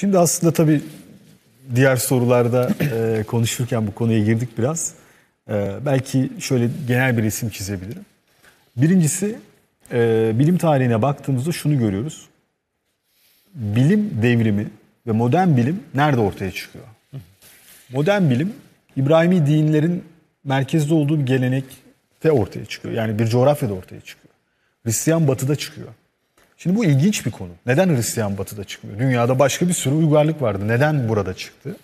Şimdi aslında tabii diğer sorularda e, konuşurken bu konuya girdik biraz. E, belki şöyle genel bir resim çizebilirim. Birincisi e, bilim tarihine baktığımızda şunu görüyoruz. Bilim devrimi ve modern bilim nerede ortaya çıkıyor? Modern bilim İbrahimi dinlerin merkezde olduğu bir gelenekte ortaya çıkıyor. Yani bir coğrafyada ortaya çıkıyor. Hristiyan batıda çıkıyor. Şimdi bu ilginç bir konu. Neden Hristiyan batıda çıkmıyor? Dünyada başka bir sürü uygarlık vardı. Neden burada çıktı?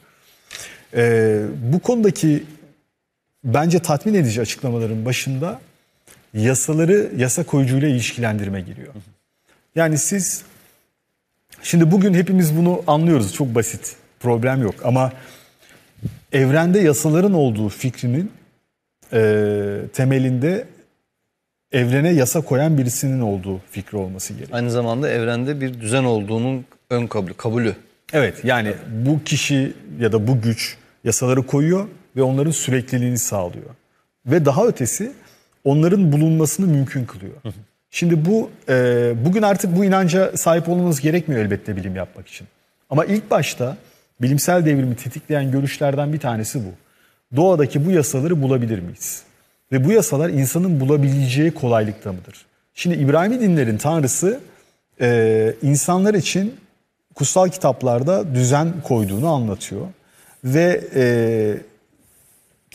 Ee, bu konudaki bence tatmin edici açıklamaların başında yasaları yasa koyucuyla ilişkilendirme giriyor. Yani siz şimdi bugün hepimiz bunu anlıyoruz. Çok basit. Problem yok. Ama evrende yasaların olduğu fikrinin e, temelinde evrene yasa koyan birisinin olduğu fikri olması gerekiyor. Aynı zamanda evrende bir düzen olduğunun ön kabulü. kabulü. Evet yani bu kişi ya da bu güç yasaları koyuyor ve onların sürekliliğini sağlıyor. Ve daha ötesi onların bulunmasını mümkün kılıyor. Şimdi bu e, bugün artık bu inanca sahip olmanız gerekmiyor elbette bilim yapmak için. Ama ilk başta bilimsel devrimi tetikleyen görüşlerden bir tanesi bu. Doğadaki bu yasaları bulabilir miyiz? Ve bu yasalar insanın bulabileceği kolaylıkta mıdır? Şimdi İbrahimi dinlerin tanrısı e, insanlar için kutsal kitaplarda düzen koyduğunu anlatıyor. Ve e,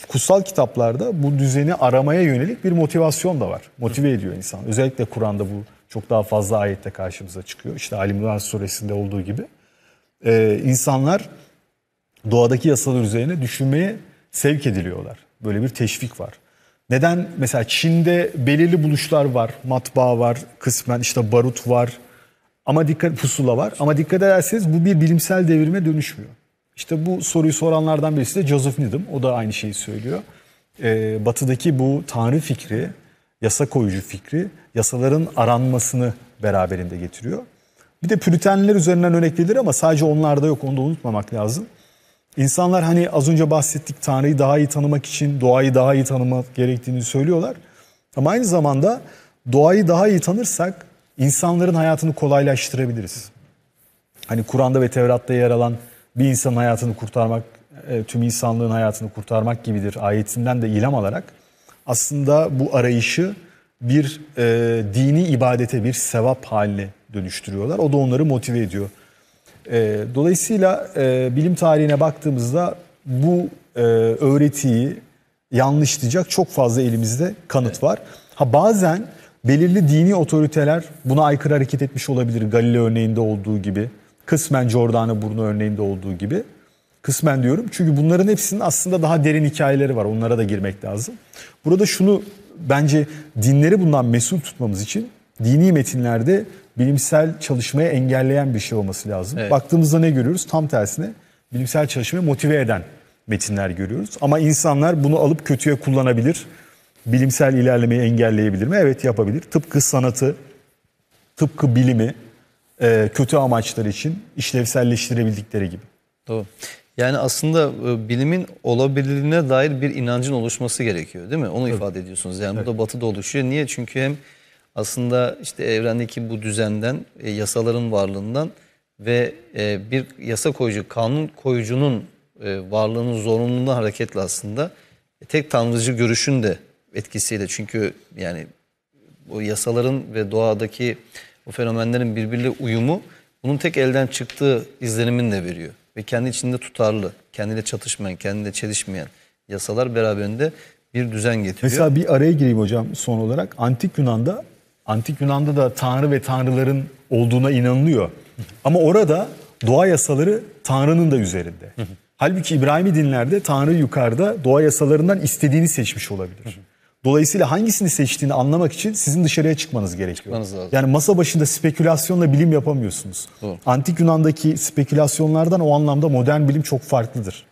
kutsal kitaplarda bu düzeni aramaya yönelik bir motivasyon da var. Motive ediyor insan. Özellikle Kur'an'da bu çok daha fazla ayette karşımıza çıkıyor. İşte Ali suresinde olduğu gibi. E, insanlar doğadaki yasalar üzerine düşünmeye sevk ediliyorlar. Böyle bir teşvik var. Neden mesela Çin'de belirli buluşlar var, matbaa var, kısmen işte barut var ama dikkat pusula var. Ama dikkat ederseniz bu bir bilimsel devrime dönüşmüyor. İşte bu soruyu soranlardan birisi de Joseph Needham. O da aynı şeyi söylüyor. Ee, batı'daki bu tanrı fikri, yasa koyucu fikri yasaların aranmasını beraberinde getiriyor. Bir de Püritenler üzerinden örnek verilir ama sadece onlarda yok onu da unutmamak lazım. İnsanlar hani az önce bahsettik Tanrı'yı daha iyi tanımak için doğayı daha iyi tanımak gerektiğini söylüyorlar. Ama aynı zamanda doğayı daha iyi tanırsak insanların hayatını kolaylaştırabiliriz. Hani Kur'an'da ve Tevrat'ta yer alan bir insanın hayatını kurtarmak, e, tüm insanlığın hayatını kurtarmak gibidir ayetinden de ilham alarak aslında bu arayışı bir e, dini ibadete, bir sevap haline dönüştürüyorlar. O da onları motive ediyor. E, dolayısıyla e, bilim tarihine baktığımızda bu e, öğretiyi yanlışlayacak çok fazla elimizde kanıt var. Ha bazen belirli dini otoriteler buna aykırı hareket etmiş olabilir. Galileo örneğinde olduğu gibi, kısmen Jordana Burnu örneğinde olduğu gibi. Kısmen diyorum çünkü bunların hepsinin aslında daha derin hikayeleri var. Onlara da girmek lazım. Burada şunu bence dinleri bundan mesul tutmamız için dini metinlerde bilimsel çalışmaya engelleyen bir şey olması lazım. Evet. Baktığımızda ne görüyoruz? Tam tersine bilimsel çalışmaya motive eden metinler görüyoruz. Ama insanlar bunu alıp kötüye kullanabilir. Bilimsel ilerlemeyi engelleyebilir mi? Evet yapabilir. Tıpkı sanatı, tıpkı bilimi e, kötü amaçlar için işlevselleştirebildikleri gibi. Doğru. Yani aslında e, bilimin olabilirliğine dair bir inancın oluşması gerekiyor değil mi? Onu evet. ifade ediyorsunuz. Yani evet. bu da batıda oluşuyor. Niye? Çünkü hem aslında işte evrendeki bu düzenden, e, yasaların varlığından ve e, bir yasa koyucu, kanun koyucunun e, varlığının zorunluluğundan hareketle aslında tek tanrıcı görüşün de etkisiyle çünkü yani bu yasaların ve doğadaki o fenomenlerin birbiriyle uyumu bunun tek elden çıktığı izlenimini de veriyor. Ve kendi içinde tutarlı, kendine çatışmayan, kendine çelişmeyen yasalar beraberinde bir düzen getiriyor. Mesela bir araya gireyim hocam son olarak. Antik Yunan'da Antik Yunan'da da tanrı ve tanrıların olduğuna inanılıyor. Ama orada doğa yasaları tanrının da üzerinde. Halbuki İbrahim'i dinlerde tanrı yukarıda doğa yasalarından istediğini seçmiş olabilir. Dolayısıyla hangisini seçtiğini anlamak için sizin dışarıya çıkmanız gerekiyor. Çıkmanız lazım. Yani masa başında spekülasyonla bilim yapamıyorsunuz. Doğru. Antik Yunan'daki spekülasyonlardan o anlamda modern bilim çok farklıdır.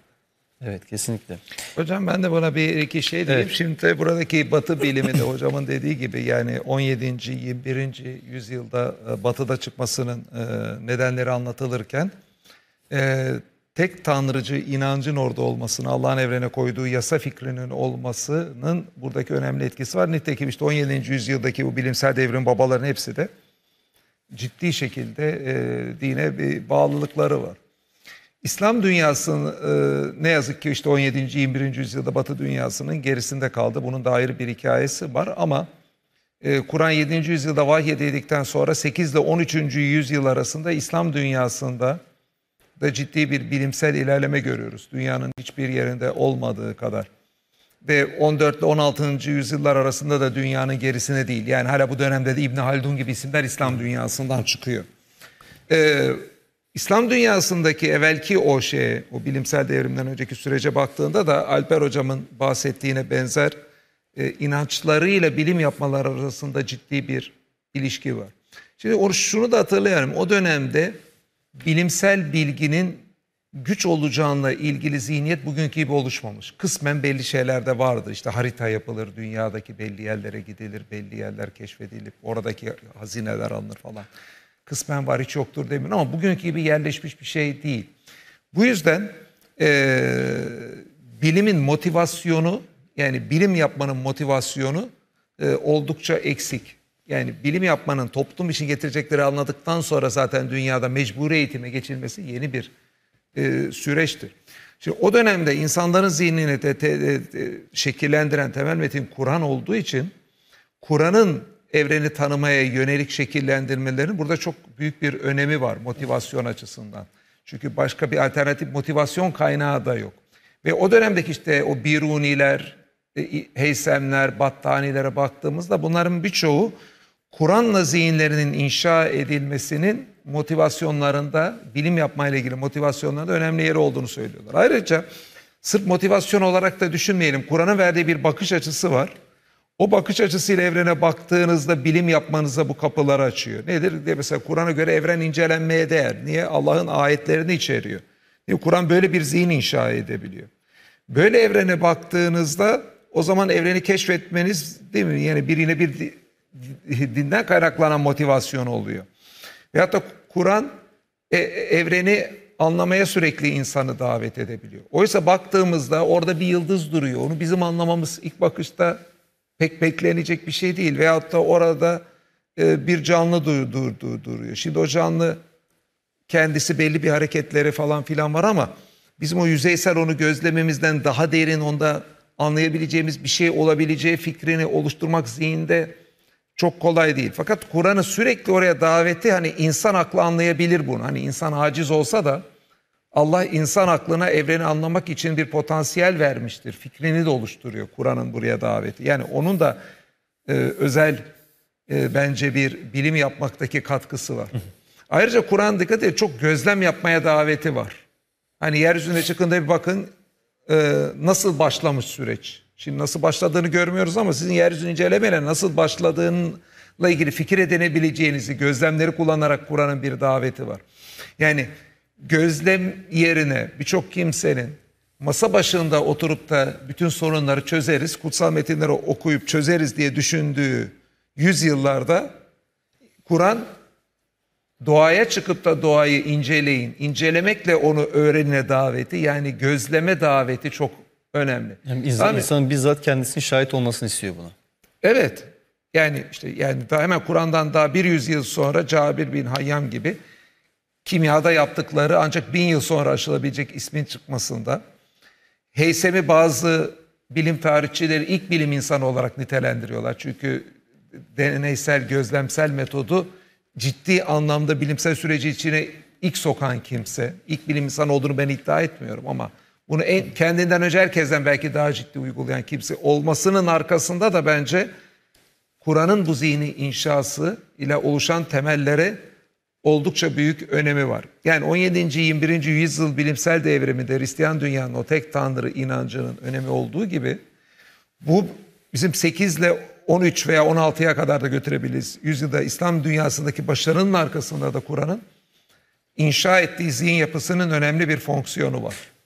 Evet kesinlikle. Hocam ben de buna bir iki şey diyeyim. Evet. Şimdi tabii buradaki batı bilimi de hocamın dediği gibi yani 17. 21. yüzyılda e, batıda çıkmasının e, nedenleri anlatılırken e, tek tanrıcı inancın orada olmasını, Allah'ın evrene koyduğu yasa fikrinin olmasının buradaki önemli etkisi var. Nitekim işte 17. yüzyıldaki bu bilimsel devrim babaların hepsi de ciddi şekilde dine bir bağlılıkları var. İslam dünyasının e, ne yazık ki işte 17. 21. yüzyılda Batı dünyasının gerisinde kaldı. Bunun da ayrı bir hikayesi var ama e, Kur'an 7. yüzyılda vahyedildikten sonra 8 ile 13. yüzyıl arasında İslam dünyasında da ciddi bir bilimsel ilerleme görüyoruz. Dünyanın hiçbir yerinde olmadığı kadar. Ve 14 ile 16. yüzyıllar arasında da dünyanın gerisine değil. Yani hala bu dönemde de İbni Haldun gibi isimler İslam dünyasından çıkıyor. Ee, İslam dünyasındaki evvelki o şey, o bilimsel devrimden önceki sürece baktığında da Alper hocamın bahsettiğine benzer e, inançlarıyla bilim yapmalar arasında ciddi bir ilişki var. Şimdi onu, şunu da hatırlayalım. O dönemde bilimsel bilginin güç olacağına ilgili zihniyet bugünkü gibi oluşmamış. Kısmen belli şeyler de vardı. İşte harita yapılır, dünyadaki belli yerlere gidilir, belli yerler keşfedilip oradaki hazineler alınır falan kısmen var hiç yoktur demin ama bugünkü gibi yerleşmiş bir şey değil. Bu yüzden e, bilimin motivasyonu yani bilim yapmanın motivasyonu e, oldukça eksik. Yani bilim yapmanın toplum için getirecekleri anladıktan sonra zaten dünyada mecburi eğitime geçilmesi yeni bir e, süreçtir. Şimdi o dönemde insanların zihnini de te, de, de, şekillendiren temel metin Kur'an olduğu için Kur'an'ın evreni tanımaya yönelik şekillendirmelerin burada çok büyük bir önemi var motivasyon açısından. Çünkü başka bir alternatif motivasyon kaynağı da yok. Ve o dönemdeki işte o Biruniler, e, Heysemler, Battanilere baktığımızda bunların birçoğu Kur'an'la zihinlerinin inşa edilmesinin motivasyonlarında, bilim yapmayla ilgili motivasyonlarında önemli yeri olduğunu söylüyorlar. Ayrıca sırf motivasyon olarak da düşünmeyelim. Kur'an'ın verdiği bir bakış açısı var. O bakış açısıyla evrene baktığınızda bilim yapmanıza bu kapılar açıyor. Nedir diye mesela Kur'an'a göre evren incelenmeye değer. Niye? Allah'ın ayetlerini içeriyor. Niye? Kur'an böyle bir zihin inşa edebiliyor. Böyle evrene baktığınızda o zaman evreni keşfetmeniz değil mi? Yani birine bir dinden kaynaklanan motivasyon oluyor. Veyahut da Kur'an e, e, evreni anlamaya sürekli insanı davet edebiliyor. Oysa baktığımızda orada bir yıldız duruyor. Onu bizim anlamamız ilk bakışta pek beklenecek bir şey değil. Veyahut da orada e, bir canlı dur, dur, dur, duruyor. Şimdi o canlı kendisi belli bir hareketleri falan filan var ama bizim o yüzeysel onu gözlememizden daha derin onda anlayabileceğimiz bir şey olabileceği fikrini oluşturmak zihinde çok kolay değil. Fakat Kur'an'ı sürekli oraya daveti hani insan aklı anlayabilir bunu. Hani insan aciz olsa da Allah insan aklına evreni anlamak için bir potansiyel vermiştir. Fikrini de oluşturuyor Kur'an'ın buraya daveti. Yani onun da e, özel e, bence bir bilim yapmaktaki katkısı var. Ayrıca Kur'an dikkat et çok gözlem yapmaya daveti var. Hani yeryüzüne çıkın da bir bakın e, nasıl başlamış süreç. Şimdi nasıl başladığını görmüyoruz ama sizin yeryüzünü incelemeyle nasıl başladığınla ilgili fikir edinebileceğinizi gözlemleri kullanarak Kur'an'ın bir daveti var. Yani gözlem yerine birçok kimsenin masa başında oturup da bütün sorunları çözeriz, kutsal metinleri okuyup çözeriz diye düşündüğü yüzyıllarda Kur'an doğaya çıkıp da doğayı inceleyin, incelemekle onu öğrenine daveti yani gözleme daveti çok önemli. Hem yani yani, insanın bizzat kendisini şahit olmasını istiyor buna. Evet. Yani işte yani daha hemen Kur'an'dan daha bir yüzyıl sonra Cabir bin Hayyam gibi kimyada yaptıkları ancak bin yıl sonra aşılabilecek ismin çıkmasında, Heysem'i bazı bilim tarihçileri ilk bilim insanı olarak nitelendiriyorlar. Çünkü deneysel, gözlemsel metodu ciddi anlamda bilimsel süreci içine ilk sokan kimse. ilk bilim insanı olduğunu ben iddia etmiyorum ama bunu en, kendinden önce herkesten belki daha ciddi uygulayan kimse olmasının arkasında da bence Kur'an'ın bu zihni inşası ile oluşan temellere oldukça büyük önemi var. Yani 17. 21. yüzyıl bilimsel devriminde Hristiyan dünyanın o tek tanrı inancının önemi olduğu gibi bu bizim 8 ile 13 veya 16'ya kadar da götürebiliriz. Yüzyılda İslam dünyasındaki başarının arkasında da Kur'an'ın inşa ettiği zihin yapısının önemli bir fonksiyonu var.